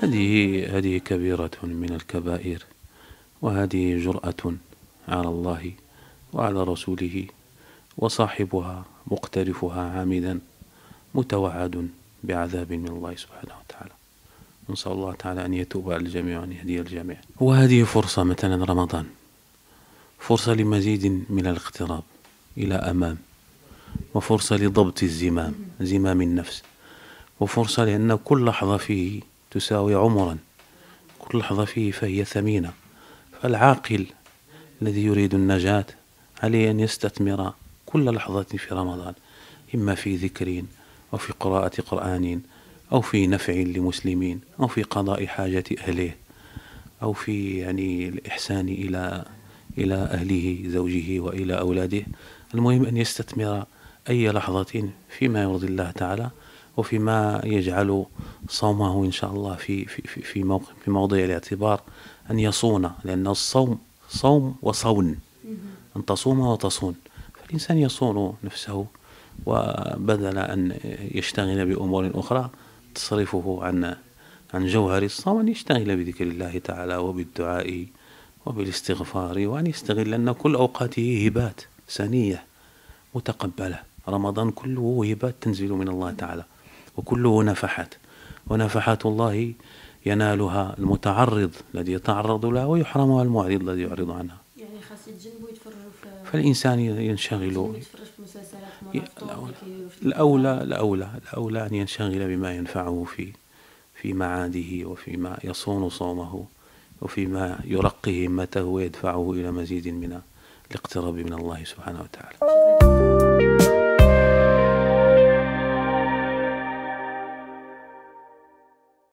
هذه هذه كبيرة من الكبائر وهذه جرأة على الله وعلى رسوله وصاحبها مقترفها عامدا متوعد بعذاب من الله سبحانه وتعالى نسأل الله تعالى أن يتوب على الجميع وأن يهدي الجميع وهذه فرصة مثلا رمضان فرصة لمزيد من الاقتراب إلى أمام وفرصة لضبط الزمام زمام النفس وفرصة لأن كل لحظة فيه تساوي عمرا كل لحظة فيه فهي ثمينة فالعاقل الذي يريد النجاة عليه أن يستثمر كل لحظة في رمضان إما في ذكر في قراءة قرآن أو في نفع لمسلمين أو في قضاء حاجة أهله أو في يعني الإحسان إلى إلى أهله زوجه وإلى أولاده المهم أن يستثمر أي لحظة فيما يرضي الله تعالى وفيما يجعل صومه إن شاء الله في في في في, موقع في موضع الاعتبار أن يصون لأن الصوم صوم وصون أن تصوم وتصون فالإنسان يصون نفسه وبدل أن يشتغل بأمور أخرى تصرفه عن عن جوهر الصوم أن يشتغل بذكر الله تعالى وبالدعاء وبالاستغفار وأن يستغل أن كل أوقاته هبات سنية متقبله رمضان كله هبات تنزل من الله تعالى وكله نفحات ونفحات الله ينالها المتعرض الذي يتعرض لها ويحرمها المعرض الذي يعرض عنها يعني خاص يتجنبوا يتفرجوا في فالانسان ينشغل يتفرج في مسلسلات الأولى, الأولى الأولى أن ينشغل بما ينفعه في في معاده وفيما يصون صومه وفيما يرقي همته ويدفعه إلى مزيد من الاقتراب من الله سبحانه وتعالى